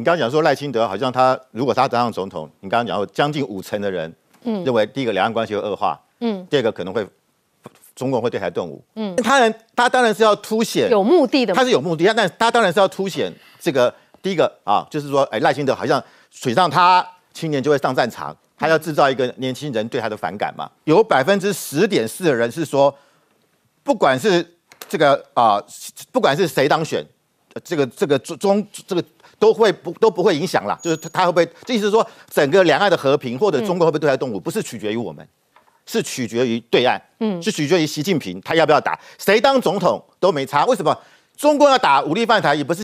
你刚刚讲说赖清德好像他如果他当上总统，你刚刚讲说将近五成的人认为第一个两岸关系会恶化，第二个可能会中统会对台动武。嗯，他他当然是要凸显有目的的，他是有目的，但他当然是要凸显这个第一个啊，就是说哎赖清德好像水上他青年就会上战场，他要制造一个年轻人对他的反感嘛。有百分之十点四的人是说，不管是这个啊，不管是谁当选。这个这个中中这个都会不都不会影响了，就是他他会不会？意思是说，整个两岸的和平或者中国会不会对台动武，不是取决于我们，是取决于对岸，嗯，是取决于习近平他要不要打，谁当总统都没差。为什么中国要打武力犯台？也不是。